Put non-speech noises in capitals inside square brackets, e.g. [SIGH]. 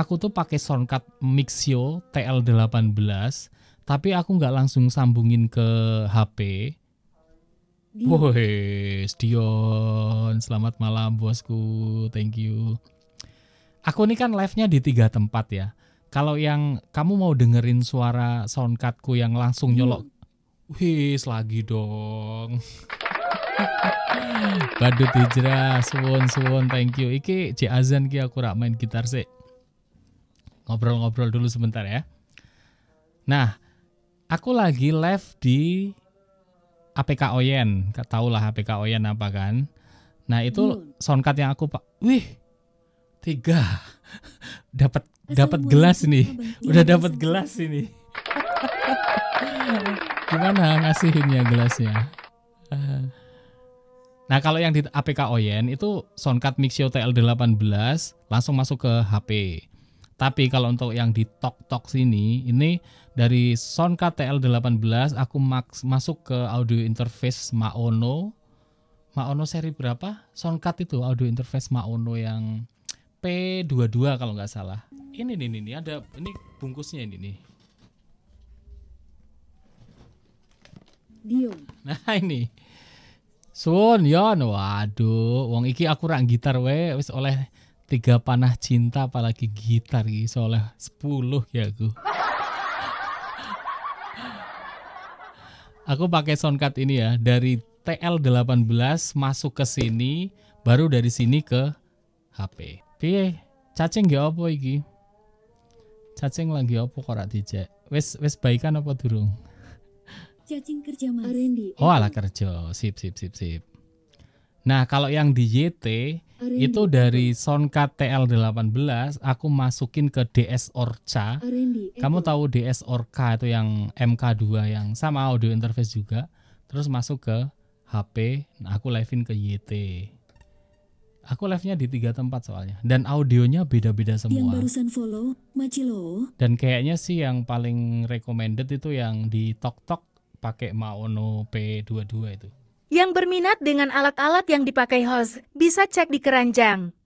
aku tuh pakai soundcard Mixio TL18 tapi aku nggak langsung sambungin ke HP. Woi, Dion, selamat malam bosku, thank you. Aku ini kan live-nya di tiga tempat ya. Kalau yang kamu mau dengerin suara soundcardku yang langsung iya. nyolok, wis lagi dong. [LAUGHS] Badut hijrah, suwon suwon, thank you. Iki Cik Azan ki aku rak main gitar sih ngobrol-ngobrol dulu sebentar ya. Nah, aku lagi live di APK Oyen. tau lah APK Oyen apa kan? Nah, itu hmm. soundcard yang aku Pak. Wih. Tiga. [LAUGHS] dapat dapat gelas nih. [LAUGHS] Udah dapat gelas ini. Gimana ngasihinnya gelasnya? Nah, kalau yang di APK Oyen itu soundcard Mixio TL18 langsung masuk ke HP. Tapi kalau untuk yang di Tok Tok sini, ini dari sound KTL 18 aku masuk ke audio interface Maono. Maono seri berapa? Soundcard itu audio interface Maono yang P22 kalau nggak salah. Ini nih ini ada ini bungkusnya ini nih. Dio. [LAUGHS] Nah ini. Sun Yon, waduh, uang iki aku rak gitar we wis oleh tiga panah cinta apalagi gitar gitu soalnya sepuluh ya aku aku pakai soundcard ini ya dari TL18 masuk ke sini baru dari sini ke HP piye cacing gak apa iki cacing lagi apa kok cek dijek wes wis baikan apa durung cacing kerja mas oh, oh ala kerja sip sip sip sip nah kalau yang di YT itu dari Soundcard TL18 aku masukin ke DS Orca. Eh, Kamu eh. tahu DS Orca itu yang MK2 yang sama audio interface juga. Terus masuk ke HP, nah aku livein ke YT. Aku live-nya di tiga tempat soalnya dan audionya beda-beda semua. Yang barusan follow, Macilo. Dan kayaknya sih yang paling recommended itu yang di Tok Tok pakai Maono P22 itu. Yang berminat dengan alat-alat yang dipakai host, bisa cek di keranjang.